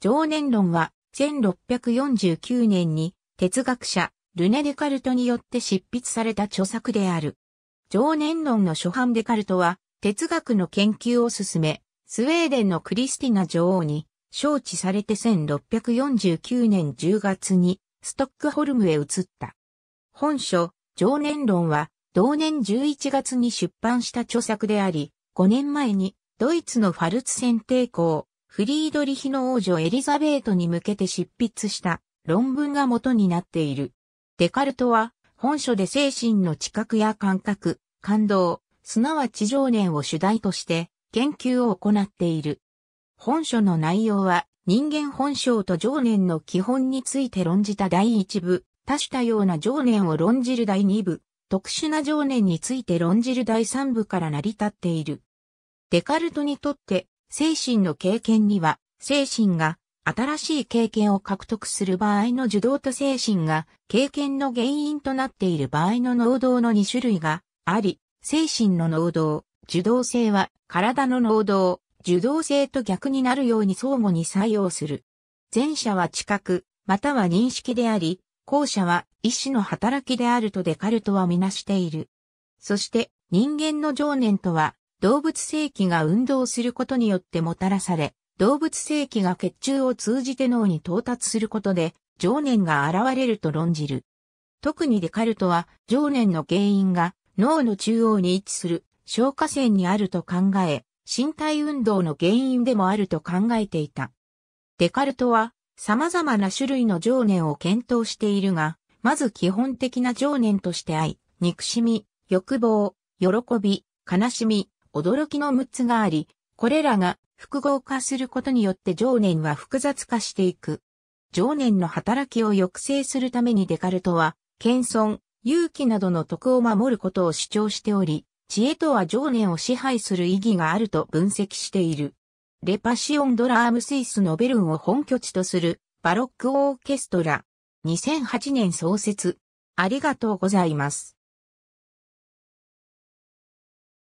常年論は1649年に哲学者ルネ・デカルトによって執筆された著作である。常年論の初版デカルトは哲学の研究を進め、スウェーデンのクリスティナ女王に招致されて1649年10月にストックホルムへ移った。本書、常年論は同年11月に出版した著作であり、5年前にドイツのファルツ選定校、フリードリヒの王女エリザベートに向けて執筆した論文が元になっている。デカルトは本書で精神の知覚や感覚、感動、すなわち情念を主題として研究を行っている。本書の内容は人間本性と情念の基本について論じた第一部、多種多様な情念を論じる第二部、特殊な情念について論じる第三部から成り立っている。デカルトにとって精神の経験には、精神が新しい経験を獲得する場合の受動と精神が経験の原因となっている場合の能動の2種類があり、精神の能動、受動性は体の能動、受動性と逆になるように相互に作用する。前者は知覚、または認識であり、後者は意志の働きであるとデカルトはみなしている。そして人間の情念とは動物性器が運動することによってもたらされ、動物性器が血中を通じて脳に到達することで、情念が現れると論じる。特にデカルトは、情念の原因が脳の中央に位置する消化腺にあると考え、身体運動の原因でもあると考えていた。デカルトは、様々な種類の情念を検討しているが、まず基本的な情念として愛、憎しみ、欲望、喜び、悲しみ、驚きの6つがあり、これらが複合化することによって情念は複雑化していく。情念の働きを抑制するためにデカルトは、謙遜、勇気などの徳を守ることを主張しており、知恵とは情念を支配する意義があると分析している。レパシオンドラームスイスのベルンを本拠地とするバロックオーケストラ。2008年創設。ありがとうございます。